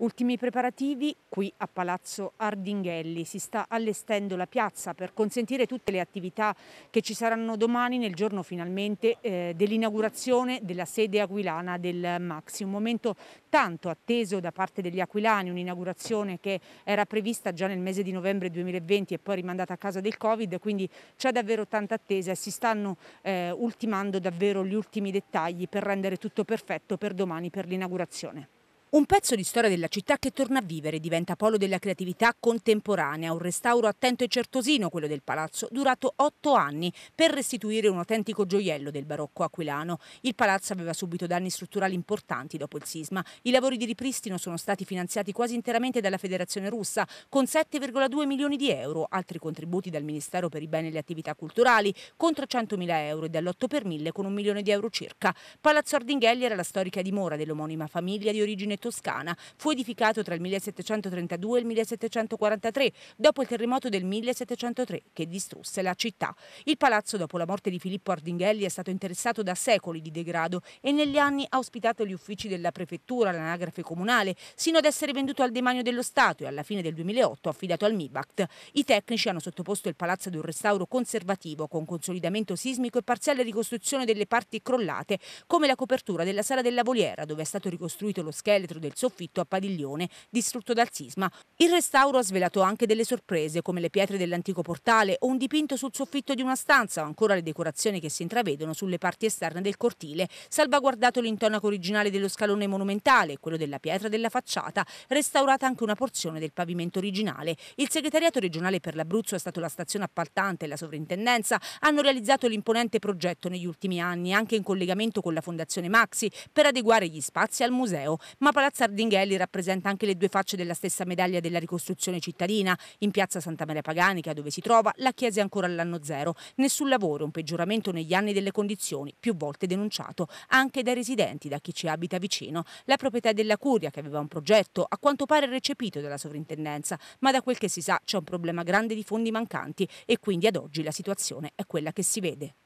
Ultimi preparativi qui a Palazzo Ardinghelli. Si sta allestendo la piazza per consentire tutte le attività che ci saranno domani nel giorno finalmente eh, dell'inaugurazione della sede aquilana del Maxi. Un momento tanto atteso da parte degli aquilani, un'inaugurazione che era prevista già nel mese di novembre 2020 e poi rimandata a causa del Covid, quindi c'è davvero tanta attesa e si stanno eh, ultimando davvero gli ultimi dettagli per rendere tutto perfetto per domani per l'inaugurazione. Un pezzo di storia della città che torna a vivere, diventa polo della creatività contemporanea, un restauro attento e certosino, quello del palazzo, durato otto anni per restituire un autentico gioiello del barocco aquilano. Il palazzo aveva subito danni strutturali importanti dopo il sisma. I lavori di ripristino sono stati finanziati quasi interamente dalla Federazione Russa con 7,2 milioni di euro, altri contributi dal Ministero per i beni e le attività culturali con 300 mila euro e dall'8 per mille con un milione di euro circa. Palazzo Ardinghelli era la storica dimora dell'omonima famiglia di origine Toscana. Fu edificato tra il 1732 e il 1743, dopo il terremoto del 1703 che distrusse la città. Il palazzo, dopo la morte di Filippo Ardinghelli, è stato interessato da secoli di degrado e negli anni ha ospitato gli uffici della prefettura, l'anagrafe comunale, sino ad essere venduto al demanio dello Stato e alla fine del 2008 affidato al MIBACT. I tecnici hanno sottoposto il palazzo ad un restauro conservativo con consolidamento sismico e parziale ricostruzione delle parti crollate, come la copertura della sala della Voliera, dove è stato ricostruito lo scheletro del soffitto a padiglione distrutto dal sisma. Il restauro ha svelato anche delle sorprese come le pietre dell'antico portale o un dipinto sul soffitto di una stanza o ancora le decorazioni che si intravedono sulle parti esterne del cortile, salvaguardato l'intonaco originale dello scalone monumentale, quello della pietra della facciata, restaurata anche una porzione del pavimento originale. Il segretariato regionale per l'Abruzzo è stato la stazione appaltante e la sovrintendenza hanno realizzato l'imponente progetto negli ultimi anni anche in collegamento con la Fondazione Maxi per adeguare gli spazi al museo, ma Palazzo Ardinghelli rappresenta anche le due facce della stessa medaglia della ricostruzione cittadina. In piazza Santa Maria Paganica, dove si trova, la chiesa è ancora all'anno zero. Nessun lavoro, un peggioramento negli anni delle condizioni, più volte denunciato, anche dai residenti, da chi ci abita vicino. La proprietà della Curia, che aveva un progetto, a quanto pare recepito dalla sovrintendenza, ma da quel che si sa c'è un problema grande di fondi mancanti e quindi ad oggi la situazione è quella che si vede.